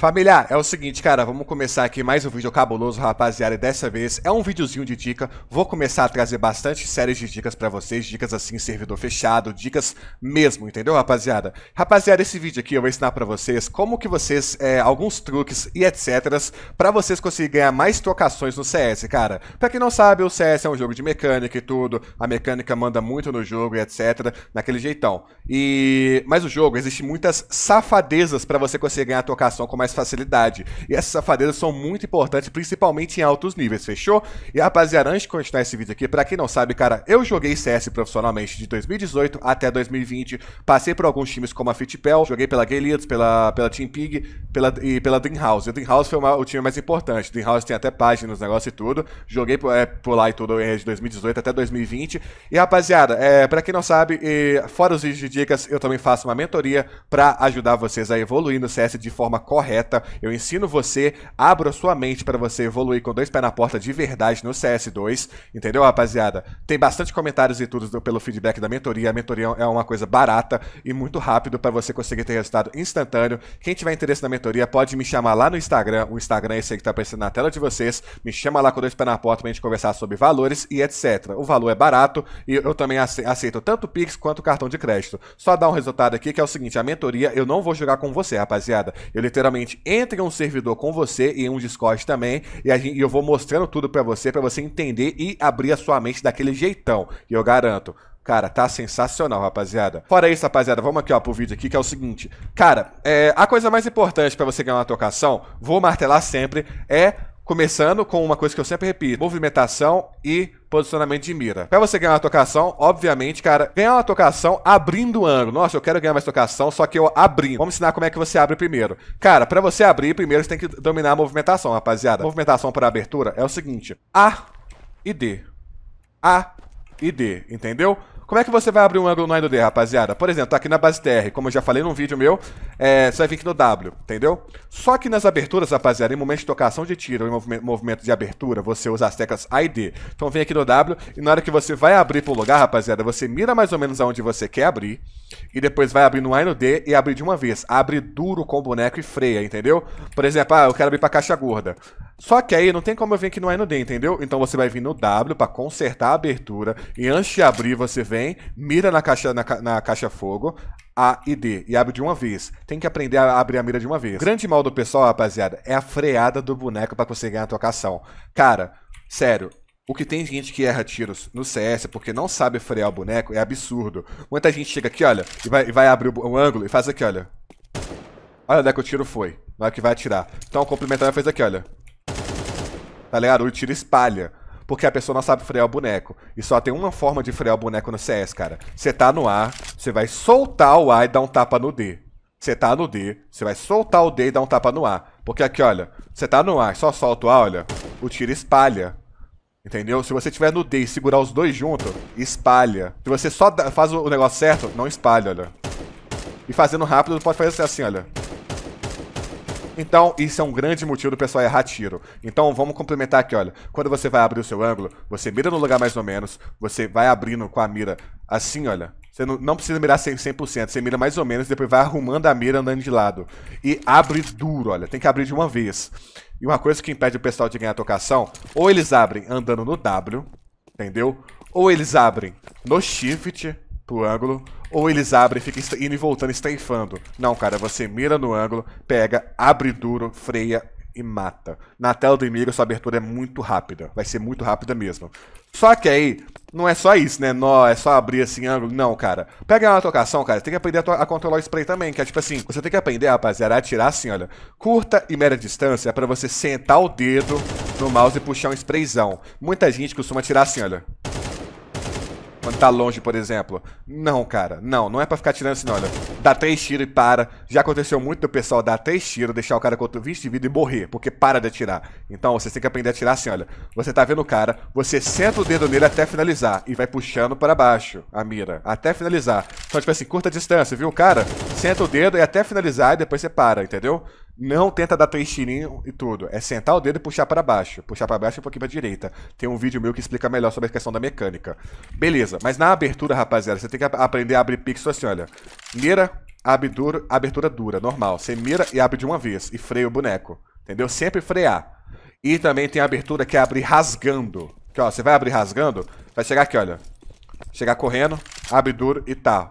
Família, é o seguinte, cara, vamos começar aqui mais um vídeo cabuloso, rapaziada, e dessa vez é um videozinho de dica. Vou começar a trazer bastante séries de dicas para vocês, dicas assim, servidor fechado, dicas mesmo, entendeu, rapaziada? Rapaziada, esse vídeo aqui eu vou ensinar para vocês como que vocês, é, alguns truques e etc, para vocês conseguirem ganhar mais trocações no CS, cara. Pra quem não sabe, o CS é um jogo de mecânica e tudo, a mecânica manda muito no jogo e etc, naquele jeitão. E... mas o jogo, existe muitas safadezas para você conseguir ganhar trocação com mais mais facilidade. E essas safadezas são muito importantes, principalmente em altos níveis, fechou? E rapaziada, antes de continuar esse vídeo aqui, pra quem não sabe, cara, eu joguei CS profissionalmente de 2018 até 2020, passei por alguns times como a Fitpel, joguei pela Galeads, pela, pela Team Pig pela, e pela Dreamhouse. E a Dreamhouse foi uma, o time mais importante, Dreamhouse tem até páginas, negócio e tudo, joguei por, é, por lá e tudo é, de 2018 até 2020. E rapaziada, é, pra quem não sabe, e, fora os vídeos de dicas, eu também faço uma mentoria pra ajudar vocês a evoluir no CS de forma correta correta. Eu ensino você, abro a sua mente para você evoluir com dois pés na porta de verdade no CS2. Entendeu, rapaziada? Tem bastante comentários e tudo pelo feedback da mentoria. A mentoria é uma coisa barata e muito rápido para você conseguir ter resultado instantâneo. Quem tiver interesse na mentoria pode me chamar lá no Instagram. O Instagram é esse aí que está aparecendo na tela de vocês. Me chama lá com dois pés na porta para gente conversar sobre valores e etc. O valor é barato e eu também aceito tanto Pix quanto cartão de crédito. Só dar um resultado aqui que é o seguinte: a mentoria eu não vou jogar com você, rapaziada. Eu literalmente entre entra em um servidor com você e em um Discord também, e, gente, eu vou mostrando tudo para você, para você entender e abrir a sua mente daquele jeitão, e eu garanto. Cara, tá sensacional, rapaziada. Fora isso, rapaziada, vamos aqui, ó, pro vídeo aqui, que é o seguinte. Cara, é, a coisa mais importante para você ganhar uma trocação, vou martelar sempre, é começando com uma coisa que eu sempre repito: movimentação e posicionamento de mira. Para você ganhar uma tocação, obviamente, cara, ganhar uma tocação abrindo o ângulo. Nossa, eu quero ganhar mais tocação, só que eu abri. Vamos ensinar como é que você abre primeiro. Cara, para você abrir, primeiro você tem que dominar a movimentação, rapaziada. movimentação para abertura é o seguinte: A e D. A e D, entendeu? Como é que você vai abrir um ângulo no ANOD, rapaziada? Por exemplo, tá aqui na base TR, como eu já falei num vídeo meu, é, você vai é vir aqui no W, entendeu? Só que nas aberturas, rapaziada, em momento de tocação de tiro, em movimento de abertura, você usa as teclas A e D. Então vem aqui no W e na hora que você vai abrir pro lugar, rapaziada, você mira mais ou menos aonde você quer abrir e depois vai abrir no A e no D e abre de uma vez. Abre duro com o boneco e freia, entendeu? Por exemplo, ah, eu quero abrir pra caixa gorda. Só que aí não tem como eu vir aqui no ND, entendeu? Então você vai vir no W para consertar a abertura. E antes de abrir, você vem, mira na caixa, na, na, caixa fogo, A e D. E abre de uma vez. Tem que aprender a abrir a mira de uma vez. O grande mal do pessoal, rapaziada, é a freada do boneco para conseguir ganhar a tocação. Cara, sério, o que tem gente que erra tiros no CS porque não sabe frear o boneco é absurdo. Muita gente chega aqui, olha, e vai, e vai abrir o, o, ângulo e faz aqui, olha. Olha onde é que o tiro foi. Na hora que vai atirar. Então o complementar fez aqui, olha tá ligado? O tiro espalha. Porque a pessoa não sabe frear o boneco. E só tem uma forma de frear o boneco no CS, cara. Você tá no A, você vai soltar o A e dar um tapa no D. Você tá no D, você vai soltar o D e dar um tapa no A. Porque aqui, olha, você tá no A e só solta o A, olha, o tiro espalha. Entendeu? Se você tiver no D e segurar os dois juntos, espalha. Se você só faz o negócio certo, não espalha, olha. E fazendo rápido, pode fazer assim, olha. Então, isso é um grande motivo do pessoal errar tiro. Então, vamos complementar aqui, olha. Quando você vai abrir o seu ângulo, você mira no lugar mais ou menos, você vai abrindo com a mira assim, olha. Você não, não precisa mirar 100%, 100%, você mira mais ou menos, depois vai arrumando a mira andando de lado. E abre duro, olha, tem que abrir de uma vez. E uma coisa que impede o pessoal de ganhar tocação, ou eles abrem andando no W, entendeu? Ou eles abrem no Shift pro ângulo, ou eles abrem, e ficam indo e voltando, estanfando. Não, cara, você mira no ângulo, pega, abre duro, freia e mata. Na tela do inimigo, sua abertura é muito rápida. Vai ser muito rápida mesmo. Só que aí, não é só isso, né? Nó, é só abrir assim ângulo. Não, cara. Pega uma tocação, cara. Tem que aprender a, a, controlar o spray também, que é tipo assim, você tem que aprender, rapaziada, a atirar assim, olha. Curta e média distância é para você sentar o dedo no mouse e puxar um sprayzão. Muita gente costuma atirar assim, olha tá longe, por exemplo. Não, cara, não, não é pra ficar tirando assim, olha. Dá três tiros e para. Já aconteceu muito do pessoal dar três tiros, deixar o cara com 20 de vida e morrer, porque para de atirar. Então você tem que aprender a tirar assim, olha. Você tá vendo o cara, você senta o dedo nele até finalizar e vai puxando para baixo a mira, até finalizar. Só então, tipo assim, curta distância, viu o cara? Senta o dedo e até finalizar e depois você para, entendeu? Não tenta dar três tirinhos e tudo. É sentar o dedo e puxar para baixo. Puxar para baixo e um pouquinho pra direita. Tem um vídeo meu que explica melhor sobre a questão da mecânica. Beleza, mas na abertura, rapaziada, você tem que aprender a abrir pixel assim, olha. Mira, duro, abertura dura, normal. Você mira e abre de uma vez e freia o boneco. Entendeu? Sempre frear. E também tem a abertura que é abrir rasgando. Que ó, você vai abrir rasgando, vai chegar aqui, olha. Chegar correndo, abre duro e tá.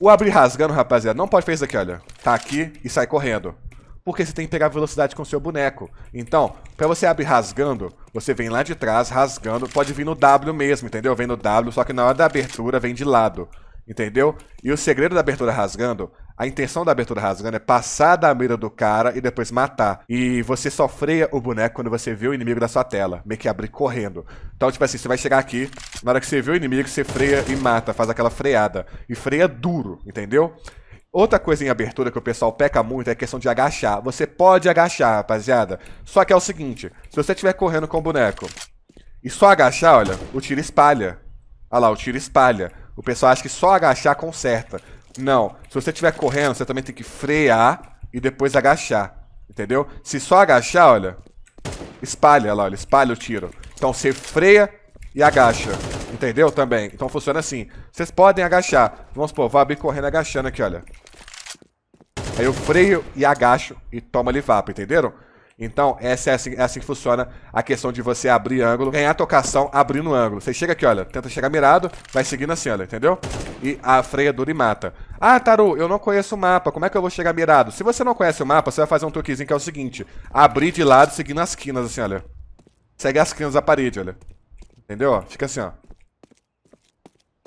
O abrir rasgando, rapaziada, não pode fazer isso aqui, olha. Tá aqui e sai correndo. Porque você tem que pegar velocidade com o seu boneco. Então, pra você abrir rasgando, você vem lá de trás, rasgando. Pode vir no W mesmo, entendeu? Vem no W, só que na hora da abertura vem de lado. Entendeu? E o segredo da abertura rasgando a intenção da abertura rasgando é passar da mira do cara e depois matar. E você só freia o boneco quando você vê o inimigo da sua tela. Meio que abrir correndo. Então, tipo assim, você vai chegar aqui, na hora que você vê o inimigo, você freia e mata, faz aquela freada. E freia duro, entendeu? Outra coisa em abertura que o pessoal peca muito é a questão de agachar. Você pode agachar, rapaziada. Só que é o seguinte, se você estiver correndo com o boneco e só agachar, olha, o tiro espalha. Olha lá, o tiro espalha. O pessoal acha que só agachar conserta. Não. Se você estiver correndo, você também tem que frear e depois agachar. Entendeu? Se só agachar, olha. Espalha, olha, olha espalha o tiro. Então você freia e agacha. Entendeu? Também. Então funciona assim. Vocês podem agachar. Vamos supor, vou abrir correndo agachando aqui, olha. Aí eu freio e agacho e toma ali vapo, entenderam? Então, essa é assim, é assim que funciona a questão de você abrir ângulo, ganhar tocação abrindo ângulo. Você chega aqui, olha, tenta chegar mirado, vai seguindo assim, olha, entendeu? E a freia dura e mata. Ah, Taru, eu não conheço o mapa, como é que eu vou chegar mirado? Se você não conhece o mapa, você vai fazer um truquezinho que é o seguinte, abrir de lado seguindo as quinas, assim, olha. Segue as quinas da parede, olha. Entendeu? Fica assim, ó.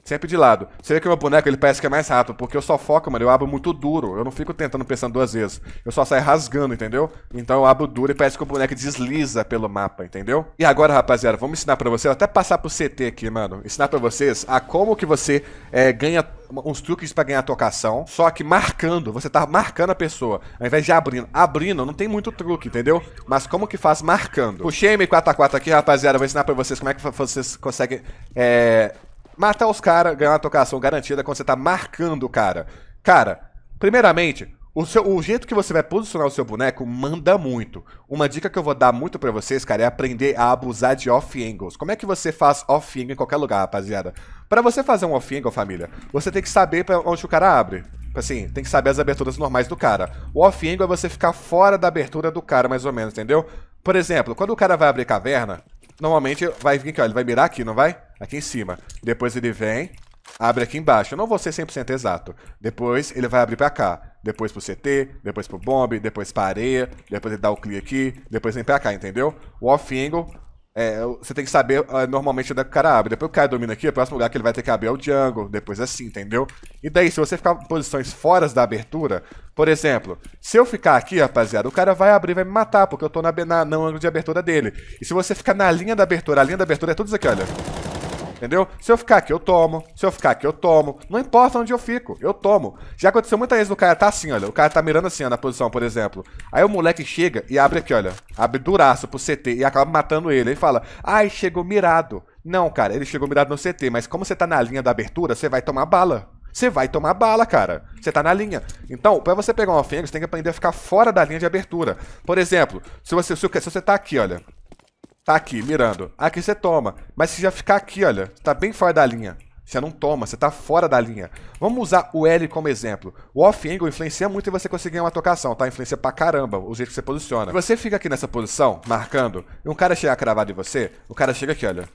Sempre de lado. Você vê que o meu boneco ele parece que é mais rápido, porque eu só foco, mano, eu abro muito duro. Eu não fico tentando pensando duas vezes. Eu só saio rasgando, entendeu? Então eu abro duro e parece que o boneco desliza pelo mapa, entendeu? E agora, rapaziada, vamos ensinar pra vocês, até passar pro CT aqui, mano. Ensinar pra vocês a como que você é, ganha uns truques para ganhar tocação, só que marcando, você tá marcando a pessoa, ao invés de abrindo. Abrindo não tem muito truque, entendeu? Mas como que faz marcando? Puxei M4A4 aqui, rapaziada, vou ensinar pra vocês como é que vocês conseguem é, matar os caras, ganhar uma tocação garantida quando você tá marcando o cara. Cara, primeiramente, o, seu, o jeito que você vai posicionar o seu boneco manda muito. Uma dica que eu vou dar muito para vocês, cara, é aprender a abusar de off-angles. Como é que você faz off-angle em qualquer lugar, rapaziada? Para você fazer um off-angle, família, você tem que saber pra onde o cara abre. Assim, tem que saber as aberturas normais do cara. O off-angle é você ficar fora da abertura do cara, mais ou menos, entendeu? Por exemplo, quando o cara vai abrir caverna, normalmente vai vir aqui, ó, ele vai mirar aqui, não vai? aqui em cima. Depois ele vem, abre aqui embaixo. Eu não vou ser 100% exato. Depois ele vai abrir pra cá. Depois pro CT, depois pro bomb, depois pra areia, depois ele dá o clear aqui, depois vem pra cá, entendeu? O off-angle, é, você tem que saber ah, é, normalmente onde é que o cara abre. Depois o cara domina aqui, o próximo lugar que ele vai ter que abrir é o jungle, depois assim, entendeu? E daí, se você ficar em posições fora da abertura, por exemplo, se eu ficar aqui, rapaziada, o cara vai abrir e vai me matar, porque eu tô na, na, no ângulo de abertura dele. E se você ficar na linha da abertura, a linha da abertura é tudo isso aqui, olha entendeu? Se eu ficar aqui, eu tomo. Se eu ficar aqui, eu tomo. Não importa onde eu fico, eu tomo. Já aconteceu muitas vezes o cara tá assim, olha. O cara tá mirando assim, ó, na posição, por exemplo. Aí o moleque chega e abre aqui, olha. Abre duraço pro CT e acaba matando ele. Ele fala, ai, chegou mirado. Não, cara, ele chegou mirado no CT, mas como você tá na linha da abertura, você vai tomar bala. Você vai tomar bala, cara. Você tá na linha. Então, para você pegar um alfenga, você tem que aprender a ficar fora da linha de abertura. Por exemplo, se você, se, você tá aqui, olha tá aqui, mirando. Aqui você toma. Mas se já ficar aqui, olha, tá bem fora da linha. Você não toma, você tá fora da linha. Vamos usar o L como exemplo. O off-angle influencia muito em você conseguir uma tocação, tá? Influencia pra caramba o jeito que você posiciona. Se você fica aqui nessa posição, marcando, e um cara chegar cravado em você, o cara chega aqui, olha.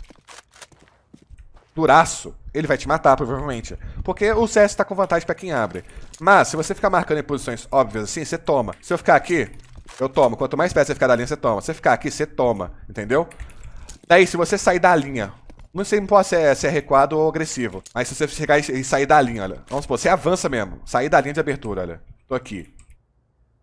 Duraço. Ele vai te matar, provavelmente. Porque o CS tá com vantagem pra quem abre. Mas, se você ficar marcando em posições óbvias assim, você toma. Se eu ficar aqui, eu tomo. Quanto mais perto você ficar da linha, você toma. Se você ficar aqui, você toma. Entendeu? Daí, se você sair da linha... Não sei se pode ser recuado ou agressivo. Mas se você chegar e sair da linha, olha. Vamos supor, você avança mesmo. Sair da linha de abertura, olha. Tô aqui.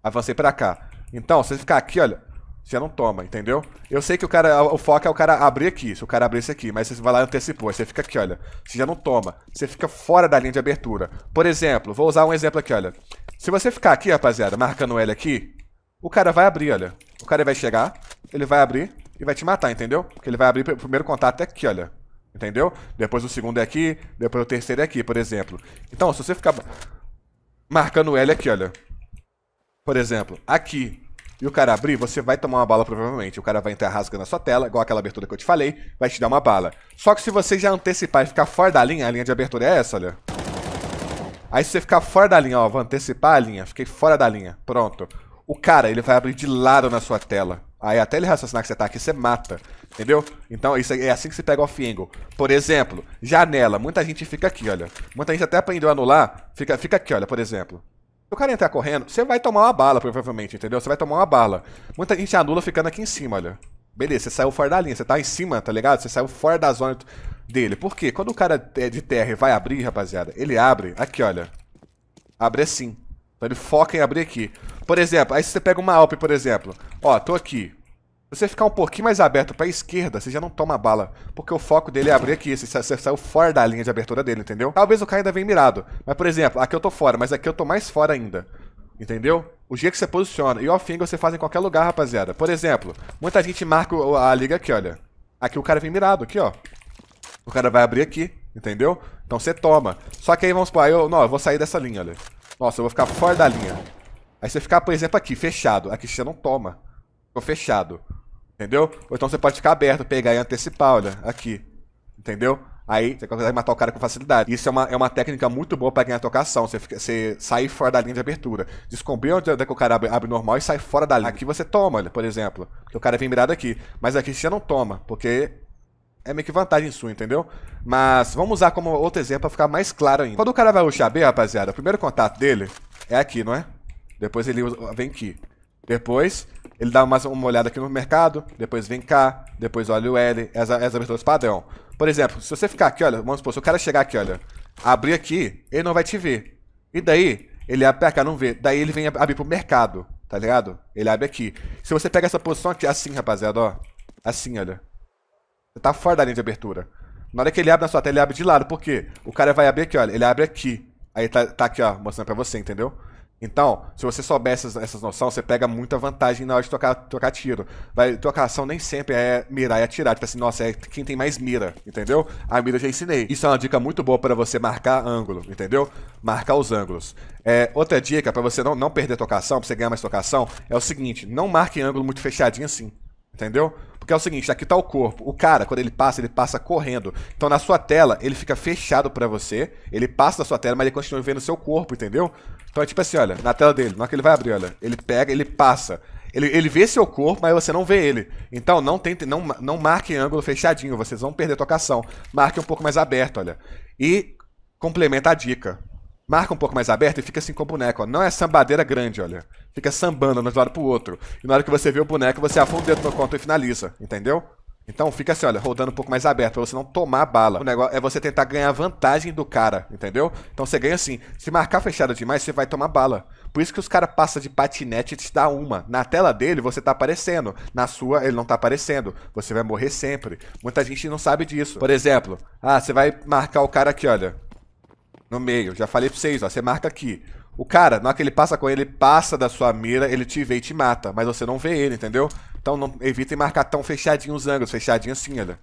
Avancei pra cá. Então, se você ficar aqui, olha. Você não toma, entendeu? Eu sei que o cara, o foco é o cara abrir aqui, se o cara abrir isso aqui, mas você vai lá e antecipou, você fica aqui, olha. Você já não toma, você fica fora da linha de abertura. Por exemplo, vou usar um exemplo aqui, olha. Se você ficar aqui, rapaziada, marcando o L aqui, o cara vai abrir, olha. O cara vai chegar, ele vai abrir e vai te matar, entendeu? Porque ele vai abrir o primeiro contato é aqui, olha. Entendeu? Depois o segundo é aqui, depois o terceiro é aqui, por exemplo. Então, se você ficar marcando L aqui, olha. Por exemplo, aqui, e o cara abrir, você vai tomar uma bala provavelmente. O cara vai entrar rasgando a sua tela, igual aquela abertura que eu te falei, vai te dar uma bala. Só que se você já antecipar e ficar fora da linha, a linha de abertura é essa, olha. Aí se você ficar fora da linha, ó, vou antecipar a linha, fiquei fora da linha, pronto o cara ele vai abrir de lado na sua tela. Aí até ele raciocinar que você tá aqui, você mata. Entendeu? Então isso é assim que você pega off-angle. Por exemplo, janela. Muita gente fica aqui, olha. Muita gente até aprendeu a anular, fica, fica aqui, olha, por exemplo. Se o cara entrar correndo, você vai tomar uma bala, provavelmente, entendeu? Você vai tomar uma bala. Muita gente anula ficando aqui em cima, olha. Beleza, você saiu fora da linha, você tá em cima, tá ligado? Você saiu fora da zona dele. Por quê? Quando o cara é de terra e vai abrir, rapaziada, ele abre, aqui, olha. Abre assim. Então ele foca em abrir aqui. Por exemplo, aí se você pega uma Alp, por exemplo. Ó, tô aqui. Se você ficar um pouquinho mais aberto pra esquerda, você já não toma bala. Porque o foco dele é abrir aqui. Você, você saiu fora da linha de abertura dele, entendeu? Talvez o cara ainda venha mirado. Mas, por exemplo, aqui eu tô fora, mas aqui eu tô mais fora ainda. Entendeu? O jeito que você posiciona. E o off você faz em qualquer lugar, rapaziada. Por exemplo, muita gente marca a liga aqui, olha. Aqui o cara vem mirado, aqui, ó. O cara vai abrir aqui, entendeu? Então você toma. Só que aí, vamos supor, aí eu, não, eu vou sair dessa linha, olha. Nossa, eu vou ficar fora da linha. Aí você ficar, por exemplo, aqui, fechado. Aqui você não toma. Ficou fechado. Entendeu? Ou então você pode ficar aberto, pegar e antecipar, olha, aqui. Entendeu? Aí você consegue matar o cara com facilidade. Isso é uma, é uma técnica muito boa para ganhar é tocação. Você, fica, você sair fora da linha de abertura. Descobrir onde é que o cara abre, abre, normal e sai fora da linha. Aqui você toma, olha, por exemplo. Porque o cara vem mirado aqui. Mas aqui você não toma, porque é meio que vantagem sua, entendeu? Mas vamos usar como outro exemplo pra ficar mais claro ainda. Quando o cara vai ruxar B, rapaziada, o primeiro contato dele é aqui, não é? Depois ele vem aqui. Depois, ele dá mais uma olhada aqui no mercado, depois vem cá, depois olha o L, essa, essa aberturas padrão. Por exemplo, se você ficar aqui, olha, vamos supor, se o cara chegar aqui, olha, abrir aqui, ele não vai te ver. E daí, ele abre pra cá, não vê. Daí ele vem abrir pro mercado, tá ligado? Ele abre aqui. Se você pega essa posição aqui, assim, rapaziada, ó. Assim, olha. Você tá fora da linha de abertura. Na hora que ele abre na sua tela, ele abre de lado. Por quê? O cara vai abrir aqui, olha. Ele abre aqui. Aí tá, tá aqui, ó, mostrando pra você, entendeu? Então, se você souber essas, essas noções, você pega muita vantagem na hora de tocar, tocar tiro. Vai, trocar ação nem sempre é mirar e atirar. Tipo assim, nossa, é quem tem mais mira, entendeu? A mira eu já ensinei. Isso é uma dica muito boa para você marcar ângulo, entendeu? Marcar os ângulos. É, outra dica para você não, não perder tocação, pra você ganhar mais tocação, é o seguinte: não marque ângulo muito fechadinho assim, entendeu? Porque é o seguinte, aqui tá o corpo. O cara, quando ele passa, ele passa correndo. Então na sua tela, ele fica fechado para você. Ele passa na sua tela, mas ele continua vendo o seu corpo, entendeu? Então é tipo assim, olha, na tela dele, na hora que ele vai abrir, olha. Ele pega, ele passa. Ele, ele vê seu corpo, mas você não vê ele. Então não tente, não, não marquem ângulo fechadinho, vocês vão perder a tocação. Marque um pouco mais aberto, olha. E complementa a dica marca um pouco mais aberto e fica assim com o boneco, ó. Não é sambadeira grande, olha. Fica sambando de um lado pro outro. E na hora que você vê o boneco, você afunda o dedo no conto e finaliza, entendeu? Então fica assim, olha, rodando um pouco mais aberto, pra você não tomar bala. O negócio é você tentar ganhar vantagem do cara, entendeu? Então você ganha assim. Se marcar fechado demais, você vai tomar bala. Por isso que os caras passam de patinete e te dá uma. Na tela dele, você tá aparecendo. Na sua, ele não tá aparecendo. Você vai morrer sempre. Muita gente não sabe disso. Por exemplo, ah, você vai marcar o cara aqui, olha no meio. Já falei pra vocês, ó, você marca aqui. O cara, na hora que ele passa com ele, ele passa da sua mira, ele te vê e te mata, mas você não vê ele, entendeu? Então não, evitem marcar tão fechadinho os ângulos, fechadinho assim, olha.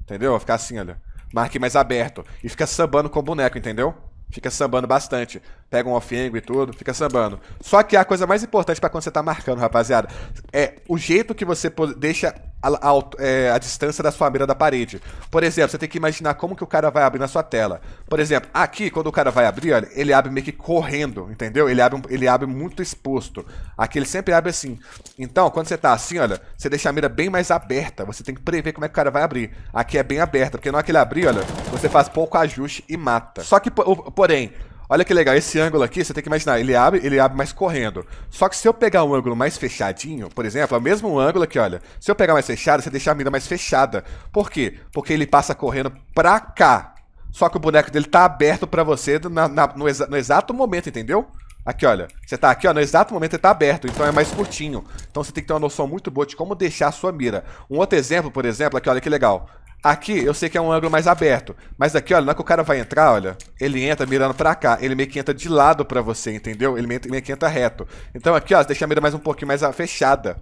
Entendeu? Ficar assim, olha. Marque mais aberto. E fica sambando com o boneco, entendeu? Fica sambando bastante. Pega um off e tudo, fica sambando. Só que a coisa mais importante para quando você tá marcando, rapaziada, é o jeito que você deixa a, a, é, a, distância da sua mira da parede. Por exemplo, você tem que imaginar como que o cara vai abrir na sua tela. Por exemplo, aqui, quando o cara vai abrir, olha, ele abre meio que correndo, entendeu? Ele abre, ele abre muito exposto. Aqui ele sempre abre assim. Então, quando você tá assim, olha, você deixa a mira bem mais aberta. Você tem que prever como é que o cara vai abrir. Aqui é bem aberta, porque na hora que ele abrir, olha, você faz pouco ajuste e mata. Só que, porém, Olha que legal, esse ângulo aqui, você tem que imaginar, ele abre, ele abre mais correndo. Só que se eu pegar um ângulo mais fechadinho, por exemplo, é o mesmo ângulo aqui, olha. Se eu pegar mais fechado, você deixa a mira mais fechada. Por quê? Porque ele passa correndo pra cá. Só que o boneco dele tá aberto pra você na, na, no, exa, no exato momento, entendeu? Aqui, olha. Você tá aqui, ó, no exato momento ele tá aberto, então é mais curtinho. Então você tem que ter uma noção muito boa de como deixar a sua mira. Um outro exemplo, por exemplo, aqui, olha que legal. Aqui, eu sei que é um ângulo mais aberto, mas aqui, olha, na hora que o cara vai entrar, olha, ele entra mirando pra cá, ele meio que entra de lado pra você, entendeu? Ele meio que entra reto. Então aqui, ó, deixa a mira mais um pouquinho mais ah, fechada,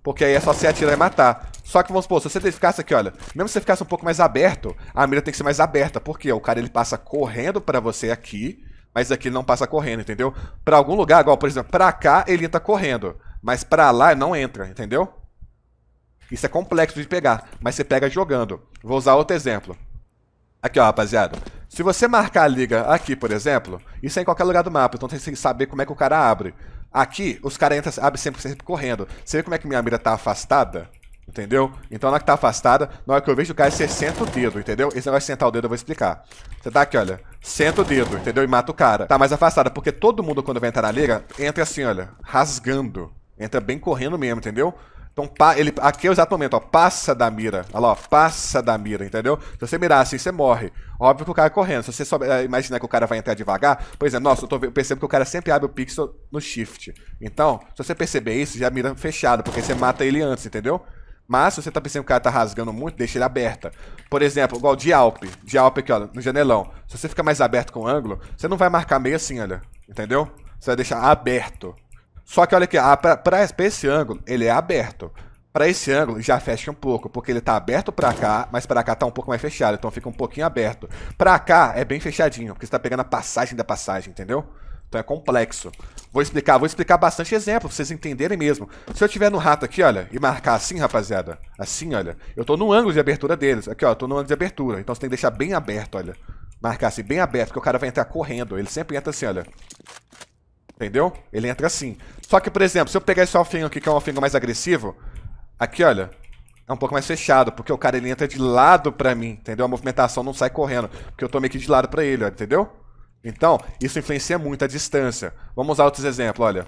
porque aí é só você atirar e matar. Só que, vamos supor, se você ficasse aqui, olha, mesmo se você ficasse um pouco mais aberto, a mira tem que ser mais aberta, porque quê? o cara ele passa correndo pra você aqui, mas aqui ele não passa correndo, entendeu? Pra algum lugar, igual, por exemplo, pra cá ele entra correndo, mas pra lá não entra, entendeu? Isso é complexo de pegar, mas você pega jogando. Vou usar outro exemplo. Aqui, ó, rapaziada. Se você marcar a liga aqui, por exemplo, isso é em qualquer lugar do mapa, então tem que saber como é que o cara abre. Aqui, os caras abrem sempre, sempre correndo. Você vê como é que minha mira tá afastada? Entendeu? Então na hora que tá afastada, na hora que eu vejo o cara, você é senta o dedo, entendeu? Esse negócio de sentar o dedo eu vou explicar. Você tá aqui, olha. Senta o dedo, entendeu? E mata o cara. Tá mais afastada, porque todo mundo quando vai entrar na liga, entra assim, olha, rasgando. Entra bem correndo mesmo, entendeu? Então ele, aqui é o exato momento, ó, passa da mira. Olha lá, ó, passa da mira, entendeu? Se você mirar assim, você morre. Óbvio que o cara é correndo. Se você só é, imaginar que o cara vai entrar devagar, por exemplo, é, nossa, eu, tô, eu percebo que o cara sempre abre o pixel no shift. Então, se você perceber isso, já mira fechado, porque você mata ele antes, entendeu? Mas se você tá pensando que o cara tá rasgando muito, deixa ele aberta. Por exemplo, igual de Alp. De Alp aqui, ó, no janelão. Se você ficar mais aberto com o ângulo, você não vai marcar meio assim, olha. Entendeu? Você vai deixar aberto. Só que olha aqui, ah, para esse ângulo, ele é aberto. Para esse ângulo, já fecha um pouco, porque ele tá aberto para cá, mas para cá tá um pouco mais fechado, então fica um pouquinho aberto. Para cá é bem fechadinho, porque você tá pegando a passagem da passagem, entendeu? Então é complexo. Vou explicar, vou explicar bastante exemplo pra vocês entenderem mesmo. Se eu tiver no rato aqui, olha, e marcar assim, rapaziada, assim, olha, eu tô no ângulo de abertura deles. Aqui, ó, eu tô no ângulo de abertura, então você tem que deixar bem aberto, olha. Marcar assim, bem aberto, porque o cara vai entrar correndo. Ele sempre entra assim, olha. Entendeu? Ele entra assim. Só que, por exemplo, se eu pegar esse alfinho aqui, que é um alfinho mais agressivo, aqui, olha, é um pouco mais fechado, porque o cara ele entra de lado pra mim, entendeu? A movimentação não sai correndo, porque eu tô meio que de lado pra ele, ó, entendeu? Então, isso influencia muito a distância. Vamos usar outros exemplos, olha.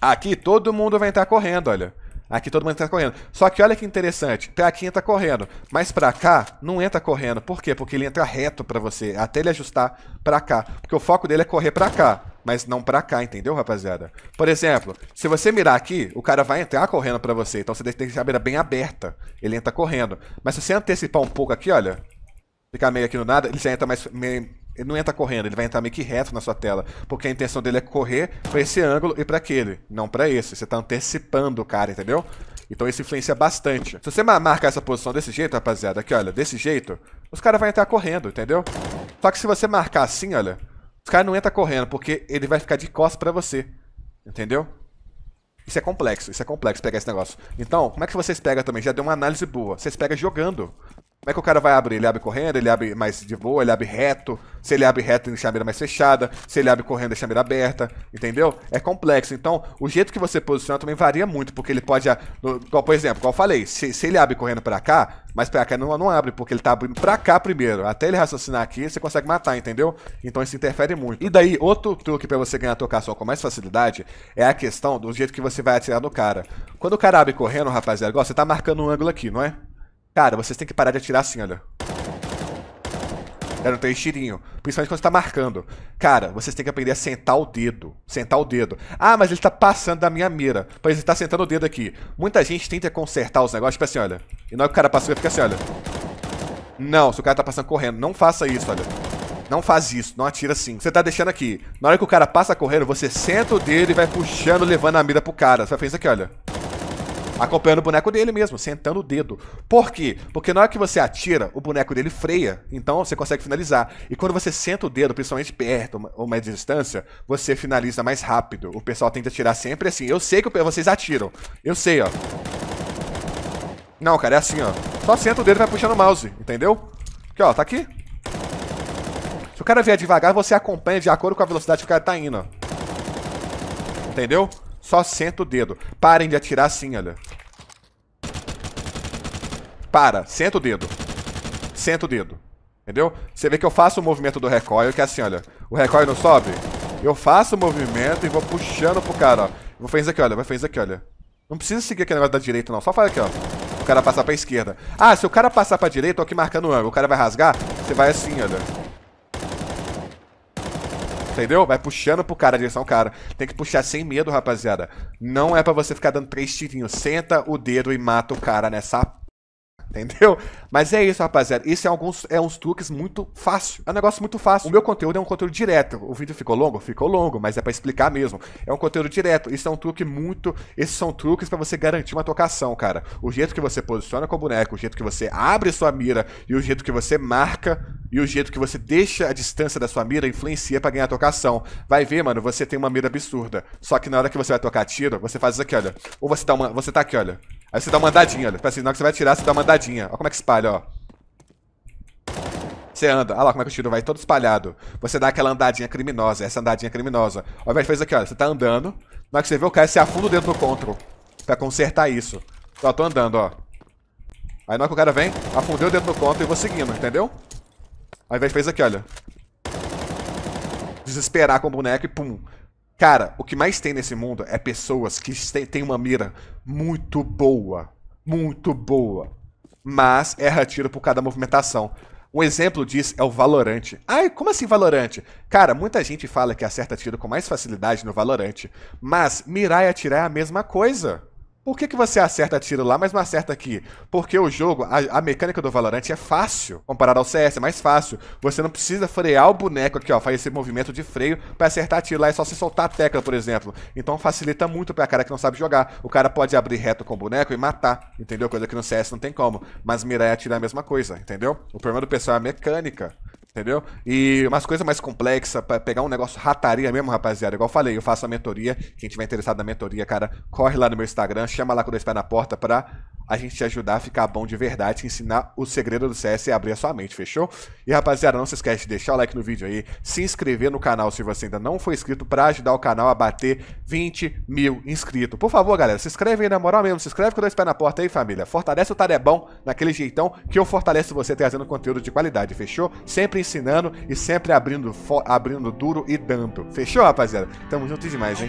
Aqui todo mundo vai entrar correndo, olha. Aqui todo mundo entra correndo. Só que olha que interessante, pra aqui entra correndo, mas pra cá não entra correndo. Por quê? Porque ele entra reto pra você, até ele ajustar pra cá. Porque o foco dele é correr pra cá mas não pra cá, entendeu, rapaziada? Por exemplo, se você mirar aqui, o cara vai entrar correndo pra você, então você tem que deixar a mira bem aberta. Ele entra correndo. Mas se você antecipar um pouco aqui, olha, ficar meio aqui no nada, ele já entra mais... Meio, ele não entra correndo, ele vai entrar meio que reto na sua tela, porque a intenção dele é correr pra esse ângulo e pra aquele, não pra esse. Você tá antecipando o cara, entendeu? Então isso influencia bastante. Se você marcar essa posição desse jeito, rapaziada, aqui, olha, desse jeito, os caras vão entrar correndo, entendeu? Só que se você marcar assim, olha, os caras não entram tá correndo, porque ele vai ficar de costas para você. Entendeu? Isso é complexo, isso é complexo pegar esse negócio. Então, como é que vocês pegam também? Já deu uma análise boa. Vocês pegam jogando. Como é que o cara vai abrir? Ele abre correndo, ele abre mais de boa, ele abre reto. Se ele abre reto, deixa a mira mais fechada. Se ele abre correndo, deixa a mira aberta. Entendeu? É complexo. Então, o jeito que você posiciona também varia muito, porque ele pode. por exemplo, qual eu falei, se, se, ele abre correndo pra cá, mas pra cá não, não abre, porque ele tá abrindo pra cá primeiro. Até ele raciocinar aqui, você consegue matar, entendeu? Então isso interfere muito. E daí, outro truque para você ganhar tocação com mais facilidade é a questão do jeito que você vai atirar no cara. Quando o cara abre correndo, rapaziada, igual você tá marcando um ângulo aqui, não é? Cara, vocês têm que parar de atirar assim, olha. Cara, não tem tirinho. Principalmente quando você tá marcando. Cara, vocês têm que aprender a sentar o dedo. Sentar o dedo. Ah, mas ele tá passando da minha mira. Pois ele tá sentando o dedo aqui. Muita gente tenta consertar os negócios, tipo assim, olha. E na hora é que o cara passou, fica é assim, olha. Não, se o cara tá passando correndo, não faça isso, olha. Não faz isso, não atira assim. Você tá deixando aqui. Na hora que o cara passa correndo, você senta o dedo e vai puxando, levando a mira pro cara. Você vai fazer isso aqui, olha acompanhando o boneco dele mesmo, sentando o dedo. Por quê? Porque na hora que você atira, o boneco dele freia, então você consegue finalizar. E quando você senta o dedo, principalmente perto ou mais distância, você finaliza mais rápido. O pessoal tenta atirar sempre assim. Eu sei que vocês atiram. Eu sei, ó. Não, cara, é assim, ó. Só senta o dedo e vai puxando o mouse, entendeu? Aqui, ó, tá aqui. Se o cara vier devagar, você acompanha de acordo com a velocidade que o cara tá indo, ó. Entendeu? Só senta o dedo. Parem de atirar assim, olha para, senta o dedo. Senta o dedo. Entendeu? Você vê que eu faço o movimento do recoil, que é assim, olha. O recoil não sobe? Eu faço o movimento e vou puxando pro cara, ó. Vou fazer isso aqui, olha. Vou fazer isso aqui, olha. Não precisa seguir aquele negócio da direita, não. Só faz aqui, ó. O cara passar pra esquerda. Ah, se o cara passar pra direita, eu aqui marcando o ângulo. O cara vai rasgar, você vai assim, olha. Entendeu? Vai puxando pro cara, a direção cara. Tem que puxar sem medo, rapaziada. Não é pra você ficar dando três tirinhos. Senta o dedo e mata o cara nessa entendeu? Mas é isso, rapaziada. Isso é alguns é uns truques muito fácil. É um negócio muito fácil. O meu conteúdo é um conteúdo direto. O vídeo ficou longo? Ficou longo, mas é para explicar mesmo. É um conteúdo direto. Isso é um truque muito, esses são truques para você garantir uma tocação, cara. O jeito que você posiciona com o boneco, o jeito que você abre sua mira e o jeito que você marca e o jeito que você deixa a distância da sua mira influencia para ganhar a tocação. Vai ver, mano, você tem uma mira absurda. Só que na hora que você vai tocar tiro, você faz isso aqui, olha. Ou você tá uma, você tá aqui, olha. Aí você dá uma andadinha, olha. Tipo assim, na hora que você vai atirar, você dá uma andadinha. Olha como é que espalha, ó. Você anda, olha lá como é que o tiro vai todo espalhado. Você dá aquela andadinha criminosa, essa andadinha criminosa. Ao invés de fazer aqui, olha, você tá andando. Na hora que você vê o cara, você afunda o dedo no control. Pra consertar isso. Ó, tô andando, ó. Aí na hora que o cara vem, afundeu o dedo no control e vou seguindo, entendeu? Ao invés de fazer aqui, olha. Desesperar com o boneco e pum. Cara, o que mais tem nesse mundo é pessoas que têm uma mira muito boa. Muito boa. Mas erra tiro por cada movimentação. Um exemplo disso é o Valorante. Ai, como assim Valorante? Cara, muita gente fala que acerta tiro com mais facilidade no Valorante, mas mirar e atirar é a mesma coisa. Por que, que você acerta tiro lá, mas não acerta aqui? Porque o jogo, a, a mecânica do Valorant é fácil. Comparado ao CS, é mais fácil. Você não precisa frear o boneco aqui, ó. Faz esse movimento de freio para acertar tiro lá. É só você soltar a tecla, por exemplo. Então facilita muito pra cara que não sabe jogar. O cara pode abrir reto com o boneco e matar, entendeu? Coisa que no CS não tem como. Mas mirar e atirar é a mesma coisa, entendeu? O problema do pessoal é a mecânica. Entendeu? E umas coisas mais complexas, para pegar um negócio rataria mesmo, rapaziada. Igual eu falei, eu faço a mentoria. Quem tiver interessado na mentoria, cara, corre lá no meu Instagram, chama lá com dois pés na porta pra a gente te ajudar a ficar bom de verdade, te ensinar o segredo do CS e abrir a sua mente, fechou? E rapaziada, não se esquece de deixar o like no vídeo aí, se inscrever no canal se você ainda não foi inscrito, para ajudar o canal a bater 20 mil inscritos. Por favor, galera, se inscreve aí na moral mesmo, se inscreve com dois pés na porta aí, família. Fortalece o Tarebão é naquele jeitão que eu fortaleço você trazendo conteúdo de qualidade, fechou? Sempre ensinando e sempre abrindo, abrindo duro e dando. Fechou, rapaziada? Tamo junto demais, hein?